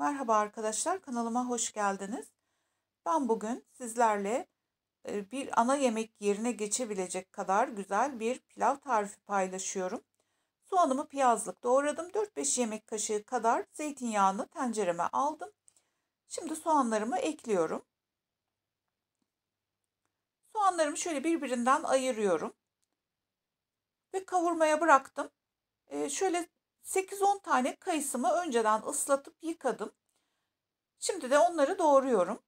Merhaba arkadaşlar, kanalıma hoş geldiniz. Ben bugün sizlerle e, bir ana yemek yerine geçebilecek kadar güzel bir pilav tarifi paylaşıyorum. Soğanımı piyazlık doğradım. 4-5 yemek kaşığı kadar zeytinyağını tencereme aldım. Şimdi soğanlarımı ekliyorum. Soğanlarımı şöyle birbirinden ayırıyorum. Ve kavurmaya bıraktım. E, şöyle 8-10 tane kayısımı önceden ıslatıp yıkadım. Şimdi de onları doğruyorum.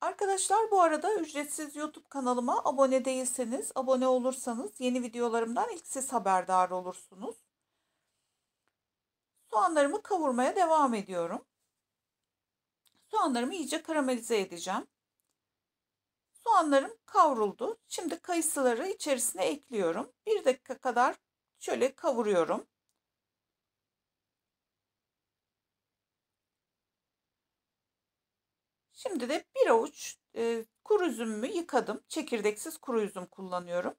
Arkadaşlar bu arada ücretsiz YouTube kanalıma abone değilseniz, abone olursanız yeni videolarımdan ilk siz haberdar olursunuz. Soğanlarımı kavurmaya devam ediyorum. Soğanlarımı iyice karamelize edeceğim. Soğanlarım kavruldu. Şimdi kayısıları içerisine ekliyorum. 1 dakika kadar şöyle kavuruyorum. Şimdi de bir avuç e, kuru üzümümü yıkadım. Çekirdeksiz kuru üzüm kullanıyorum.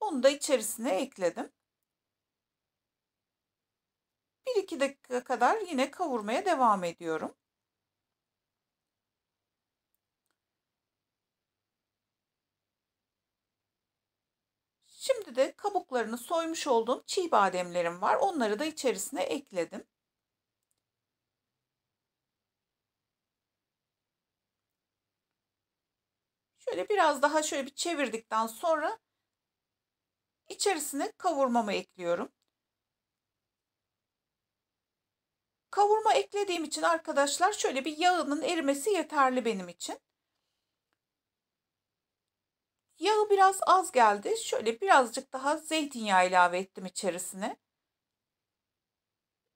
Onu da içerisine ekledim. 1-2 dakika kadar yine kavurmaya devam ediyorum. Şimdi de kabuklarını soymuş olduğum çiğ bademlerim var. Onları da içerisine ekledim. Şöyle biraz daha şöyle bir çevirdikten sonra içerisine kavurmamı ekliyorum. Kavurma eklediğim için arkadaşlar şöyle bir yağının erimesi yeterli benim için. Yağı biraz az geldi. Şöyle birazcık daha zeytinyağı ilave ettim içerisine.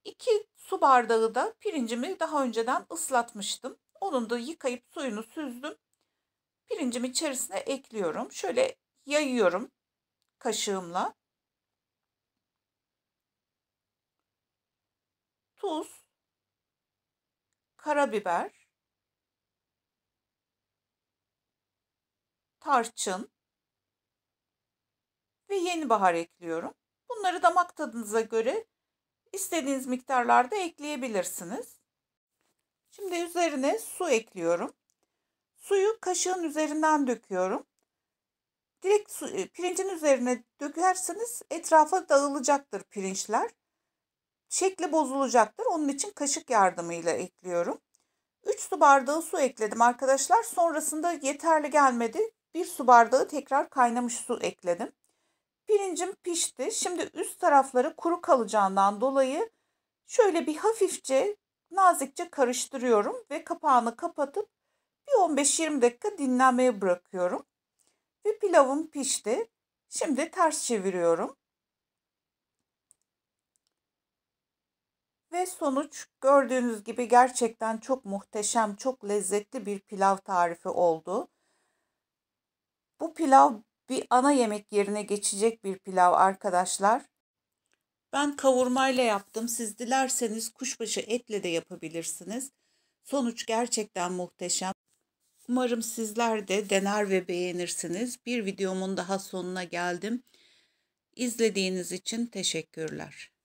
2 su bardağı da pirincimi daha önceden ıslatmıştım. Onun da yıkayıp suyunu süzdüm. Pirincimi içerisine ekliyorum. Şöyle yayıyorum kaşığımla. Tuz, karabiber, tarçın, ve yeni bahar ekliyorum. Bunları damak tadınıza göre istediğiniz miktarlarda ekleyebilirsiniz. Şimdi üzerine su ekliyorum. Suyu kaşığın üzerinden döküyorum. Direkt su, e, pirincin üzerine dökerseniz etrafa dağılacaktır pirinçler. Şekli bozulacaktır. Onun için kaşık yardımıyla ekliyorum. 3 su bardağı su ekledim arkadaşlar. Sonrasında yeterli gelmedi. 1 su bardağı tekrar kaynamış su ekledim pirincim pişti. Şimdi üst tarafları kuru kalacağından dolayı şöyle bir hafifçe nazikçe karıştırıyorum ve kapağını kapatıp bir 15-20 dakika dinlenmeye bırakıyorum. Ve pilavım pişti. Şimdi ters çeviriyorum. Ve sonuç gördüğünüz gibi gerçekten çok muhteşem, çok lezzetli bir pilav tarifi oldu. Bu pilav bir ana yemek yerine geçecek bir pilav arkadaşlar. Ben kavurmayla yaptım. Siz dilerseniz kuşbaşı etle de yapabilirsiniz. Sonuç gerçekten muhteşem. Umarım sizler de dener ve beğenirsiniz. Bir videomun daha sonuna geldim. İzlediğiniz için teşekkürler.